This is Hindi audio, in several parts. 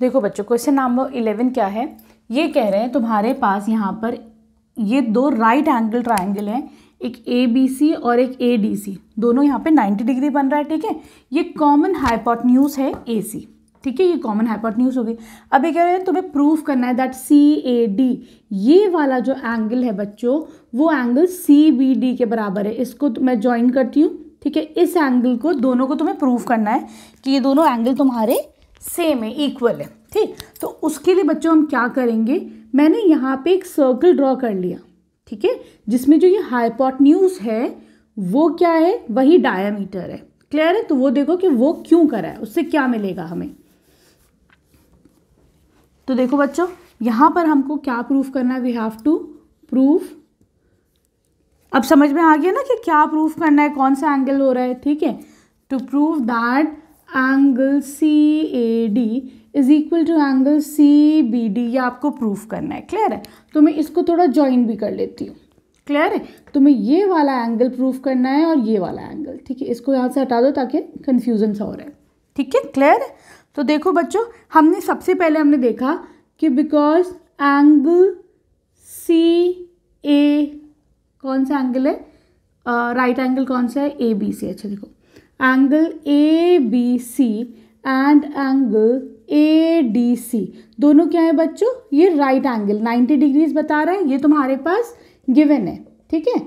देखो बच्चों क्वेश्चन नंबर इलेवन क्या है ये कह रहे हैं तुम्हारे पास यहाँ पर ये दो राइट एंगल ट्राइंगल हैं एक ए बी सी और एक ए डी सी दोनों यहाँ पे 90 डिग्री बन रहा है ठीक है ये कॉमन हाईपॉट है ए सी ठीक है ये कॉमन हाईपॉट हो गई अब ये कह रहे हैं तुम्हें प्रूफ करना है दैट सी ए डी ये वाला जो एंगल है बच्चों वो एंगल सी बी डी के बराबर है इसको तो मैं ज्वाइन करती हूँ ठीक है इस एंगल को दोनों को तुम्हें प्रूफ करना है कि ये दोनों एंगल तुम्हारे सेम है इक्वल है ठीक तो उसके लिए बच्चों हम क्या करेंगे मैंने यहाँ पे एक सर्कल ड्रॉ कर लिया ठीक है जिसमें जो ये हाइपोटन्यूज है वो क्या है वही डायामीटर है क्लियर है तो वो देखो कि वो क्यों करा है उससे क्या मिलेगा हमें तो देखो बच्चों यहाँ पर हमको क्या प्रूफ करना है वी हैव टू प्रूफ अब समझ में आ गया ना कि क्या प्रूफ करना है कौन सा एंगल हो रहा है ठीक है to prove that C A D is equal to angle C B D ये आपको प्रूफ करना है क्लियर है तो मैं इसको थोड़ा ज्वाइन भी कर लेती हूँ क्लियर है तो मैं ये वाला एंगल प्रूफ करना है और ये वाला एंगल ठीक है इसको यहाँ से हटा दो ताकि कन्फ्यूजन सा हो रहा है ठीक है क्लियर है तो देखो बच्चों हमने सबसे पहले हमने देखा कि बिकॉज एंगल सी ए कौन सा एंगल है राइट uh, एंगल right कौन सा है ए बी सी अच्छा देखो angle A B C and angle A D C दोनों क्या है बच्चों ये राइट एंगल 90 डिग्रीज बता रहा है ये तुम्हारे पास गिवन है ठीक है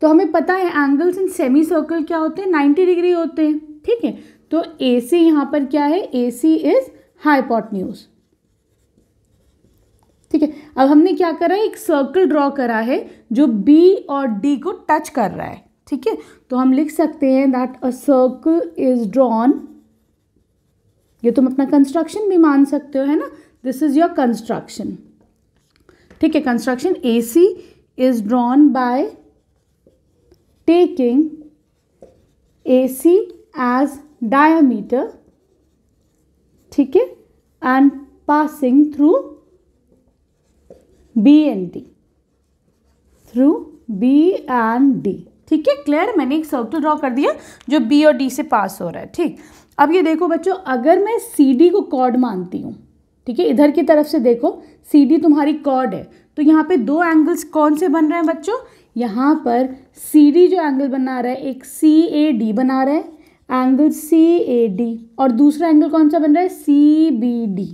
तो हमें पता है एंगल्स इन सेमी सर्कल क्या होते हैं 90 डिग्री होते हैं ठीक है तो ए सी यहाँ पर क्या है ए सी इज न्यूज ठीक है अब हमने क्या करा है एक सर्कल ड्रॉ करा है जो बी और डी को टच कर रहा है ठीक है तो हम लिख सकते हैं that a circle is drawn ये तुम अपना कंस्ट्रक्शन भी मान सकते हो है ना दिस इज योर कंस्ट्रक्शन ठीक है construction A C is drawn by taking A C as diameter ठीक है and passing through B and D through B and D ठीक है क्लियर मैंने एक सर्कल ड्रॉ कर दिया जो बी और डी से पास हो रहा है ठीक अब ये देखो बच्चों अगर मैं सी डी को कॉर्ड मानती हूँ ठीक है इधर की तरफ से देखो सी डी तुम्हारी कॉर्ड है तो यहाँ पे दो एंगल्स कौन से बन रहे हैं बच्चों यहाँ पर सी डी जो एंगल बना रहा है एक सी ए डी बना रहा है एंगल सी ए डी और दूसरा एंगल कौन सा बन रहा है सी बी डी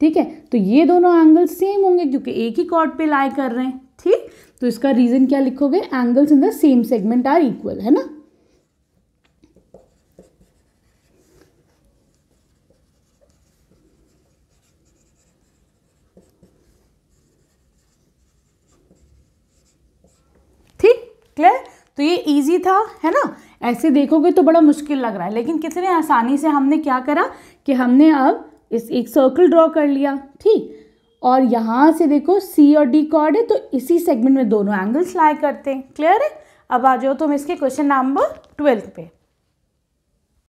ठीक है तो ये दोनों एंगल सेम होंगे क्योंकि एक ही कॉर्ड पे लाई कर रहे हैं ठीक तो इसका रीज़न क्या लिखोगे angles in the same segment are equal है ना क्लियर तो ये इजी था है ना ऐसे देखोगे तो बड़ा मुश्किल लग रहा है लेकिन कितने आसानी से हमने क्या करा कि हमने अब इस एक सर्कल ड्रॉ कर लिया ठीक और यहाँ से देखो सी और डी कॉर्ड है तो इसी सेगमेंट में दोनों एंगल्स लाई करते हैं क्लियर है अब आ जाओ तुम इसके क्वेश्चन नंबर ट्वेल्थ पे